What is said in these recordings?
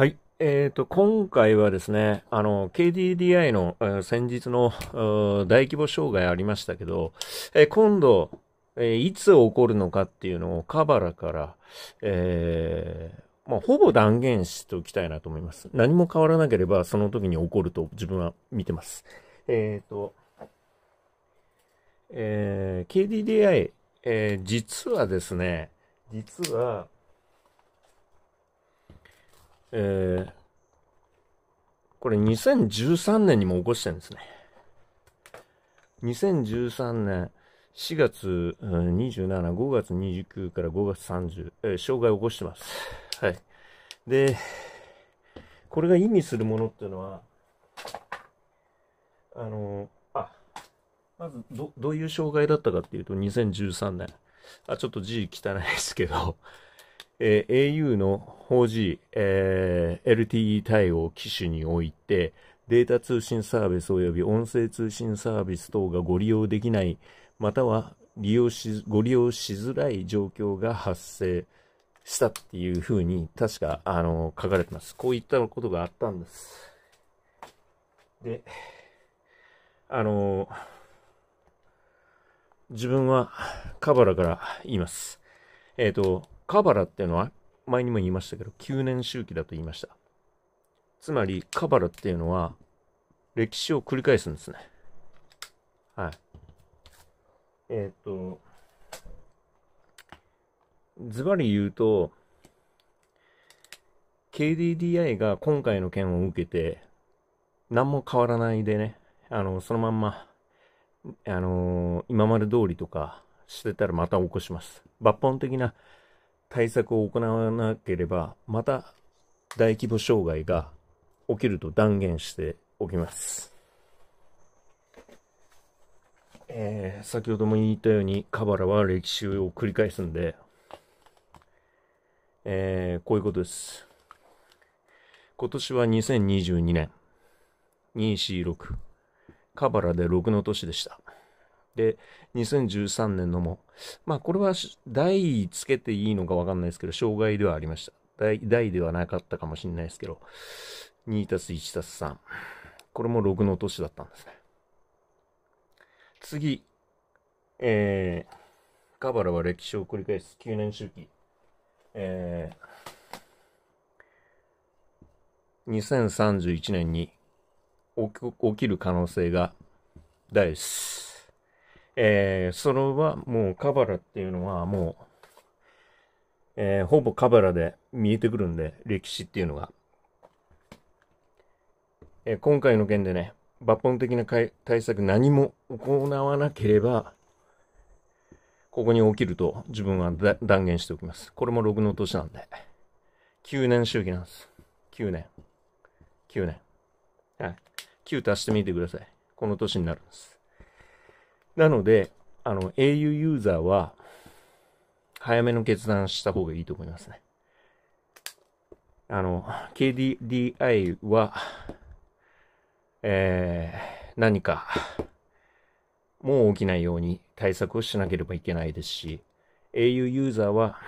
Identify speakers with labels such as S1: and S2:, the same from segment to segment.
S1: はい。えっ、ー、と、今回はですね、あの、KDDI の、えー、先日の大規模障害ありましたけど、えー、今度、えいつ起こるのかっていうのをカバラから、えまあ、ほぼ断言しておきたいなと思います。何も変わらなければ、その時に起こると自分は見てます。えっ、と、え KDDI、え実はですね、実は、えー、これ2013年にも起こしてるんですね。2013年4月27、5月29から5月30、えー、障害を起こしてます。はい。で、これが意味するものっていうのは、あの、あ、まずど、どういう障害だったかっていうと、2013年。あ、ちょっと字汚いですけど、えー、au の 4G、えー、LTE 対応機種において、データ通信サービス及び音声通信サービス等がご利用できない、または利用し、ご利用しづらい状況が発生したっていうふうに、確か、あの、書かれてます。こういったことがあったんです。で、あの、自分はカバラから言います。えっ、ー、と、カバラっていうのは、前にも言いましたけど、9年周期だと言いました。つまり、カバラっていうのは、歴史を繰り返すんですね。はい。えっ、ー、と、ズバリ言うと、KDDI が今回の件を受けて、何も変わらないでね、あの、そのまんま、あのー、今まで通りとかしてたらまた起こします。抜本的な対策を行わなければ、また大規模障害が起きると断言しておきます。えー、先ほども言ったように、カバラは歴史を繰り返すんで、えー、こういうことです。今年は2022年、246、カバラで6の年でした。、2013年のも、まあこれは台つけていいのかわかんないですけど、障害ではありました。台ではなかったかもしれないですけど、2たす1たす3。これも6の年だったんですね。次、えー、カバラは歴史を繰り返す9年周期。えー、2031年に起きる可能性が大です。えー、それはもうカバラっていうのはもう、えー、ほぼカバラで見えてくるんで、歴史っていうのが。えー、今回の件でね、抜本的な対策何も行わなければ、ここに起きると自分は断言しておきます。これも6の年なんで。9年周期なんです。9年。9年。はい。9足してみてください。この年になるんです。なので、あの、au ユーザーは、早めの決断した方がいいと思いますね。あの、KDDI は、えー、何か、もう起きないように対策をしなければいけないですし、au ユーザーは、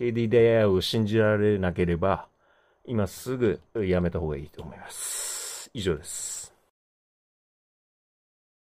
S1: KDDI を信じられなければ、今すぐやめた方がいいと思います。以上です。